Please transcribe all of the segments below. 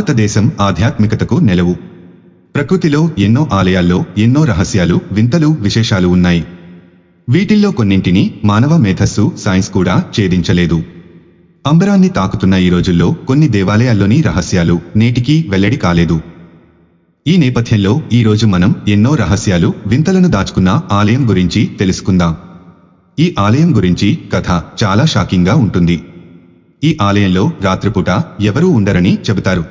భారతదేశం ఆధ్యాత్మికతకు నెలవు ప్రకృతిలో ఎన్నో ఆలయాల్లో ఎన్నో రహస్యాలు వింతలు విశేషాలు ఉన్నాయి వీటిల్లో కొన్నింటిని మానవ మేధస్సు సైన్స్ కూడా ఛేదించలేదు అంబరాన్ని తాకుతున్న ఈ రోజుల్లో కొన్ని దేవాలయాల్లోని రహస్యాలు నేటికీ వెల్లడి కాలేదు ఈ నేపథ్యంలో ఈరోజు మనం ఎన్నో రహస్యాలు వింతలను దాచుకున్న ఆలయం గురించి తెలుసుకుందాం ఈ ఆలయం గురించి కథ చాలా షాకింగ్గా ఉంటుంది ఈ ఆలయంలో రాత్రిపూట ఎవరూ ఉండరని చెబుతారు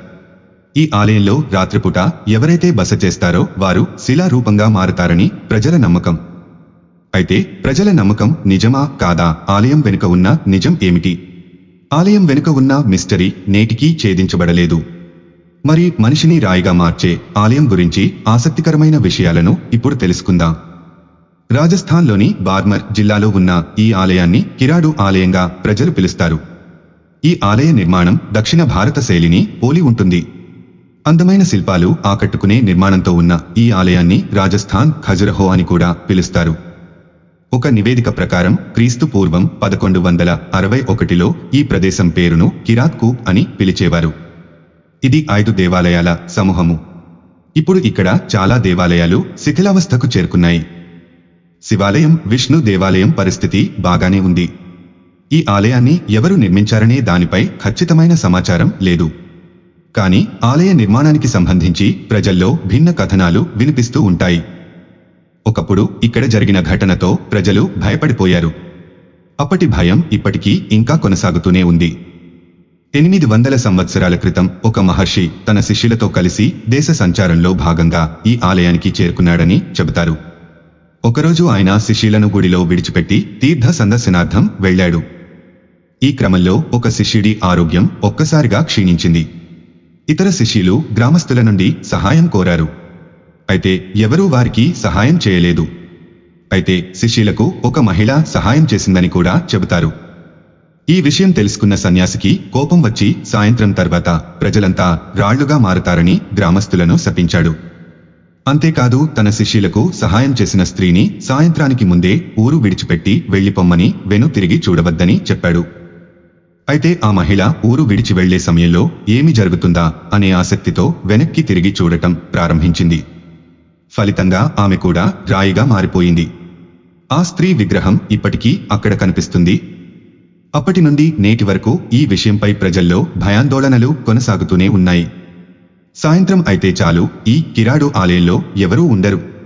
ఈ ఆలయంలో రాత్రిపూట ఎవరైతే బస చేస్తారో వారు శిలారూపంగా మారతారని ప్రజల నమ్మకం అయితే ప్రజల నమ్మకం నిజమా కాదా ఆలయం వెనుక ఉన్న నిజం ఏమిటి ఆలయం వెనుక ఉన్న మిస్టరీ నేటికీ ఛేదించబడలేదు మరి మనిషిని రాయిగా మార్చే ఆలయం గురించి ఆసక్తికరమైన విషయాలను ఇప్పుడు తెలుసుకుందాం రాజస్థాన్లోని బార్మర్ జిల్లాలో ఉన్న ఈ ఆలయాన్ని కిరాడు ఆలయంగా ప్రజలు పిలుస్తారు ఈ ఆలయ నిర్మాణం దక్షిణ భారత శైలిని పోలి ఉంటుంది అందమైన శిల్పాలు ఆకట్టుకునే నిర్మాణంతో ఉన్న ఈ ఆలయాన్ని రాజస్థాన్ ఖజురహో అని కూడా పిలుస్తారు ఒక నివేదిక ప్రకారం క్రీస్తు పూర్వం పదకొండు వందల అరవై ఒకటిలో ఈ ప్రదేశం పేరును కు అని పిలిచేవారు ఇది ఐదు దేవాలయాల సమూహము ఇప్పుడు ఇక్కడ చాలా దేవాలయాలు శిథిలావస్థకు చేరుకున్నాయి శివాలయం విష్ణు దేవాలయం పరిస్థితి బాగానే ఉంది ఈ ఆలయాన్ని ఎవరు నిర్మించారనే దానిపై ఖచ్చితమైన సమాచారం లేదు కానీ ఆలయ నిర్మాణానికి సంబంధించి ప్రజల్లో భిన్న కథనాలు వినిపిస్తూ ఉంటాయి ఒకప్పుడు ఇక్కడ జరిగిన ఘటనతో ప్రజలు భయపడిపోయారు అప్పటి భయం ఇప్పటికీ ఇంకా కొనసాగుతూనే ఉంది ఎనిమిది వందల సంవత్సరాల క్రితం ఒక మహర్షి తన శిష్యులతో కలిసి దేశ సంచారంలో భాగంగా ఈ ఆలయానికి చేరుకున్నాడని చెబుతారు ఒకరోజు ఆయన శిష్యులను గుడిలో విడిచిపెట్టి తీర్థ సందర్శనార్థం వెళ్లాడు ఈ క్రమంలో ఒక శిష్యుడి ఆరోగ్యం ఒక్కసారిగా క్షీణించింది ఇతర శిష్యులు గ్రామస్తుల నుండి సహాయం కోరారు అయితే ఎవరూ వారికి సహాయం చేయలేదు అయితే శిష్యులకు ఒక మహిళ సహాయం చేసిందని కూడా చెబుతారు ఈ విషయం తెలుసుకున్న సన్యాసికి కోపం వచ్చి సాయంత్రం తర్వాత ప్రజలంతా రాళ్లుగా మారుతారని గ్రామస్తులను శపించాడు అంతేకాదు తన శిష్యులకు సహాయం చేసిన స్త్రీని సాయంత్రానికి ముందే ఊరు విడిచిపెట్టి వెళ్లిపొమ్మని వెను తిరిగి చూడవద్దని చెప్పాడు అయితే ఆ మహిళ ఊరు విడిచి వెళ్లే సమయంలో ఏమి జరుగుతుందా అనే ఆసక్తితో వెనక్కి తిరిగి చూడటం ప్రారంభించింది ఫలితంగా ఆమె కూడా రాయిగా మారిపోయింది ఆ స్త్రీ విగ్రహం ఇప్పటికీ అక్కడ కనిపిస్తుంది అప్పటి నుండి నేటి వరకు ఈ విషయంపై ప్రజల్లో భయాందోళనలు కొనసాగుతూనే ఉన్నాయి సాయంత్రం అయితే చాలు ఈ కిరాడు ఆలయంలో ఎవరూ ఉండరు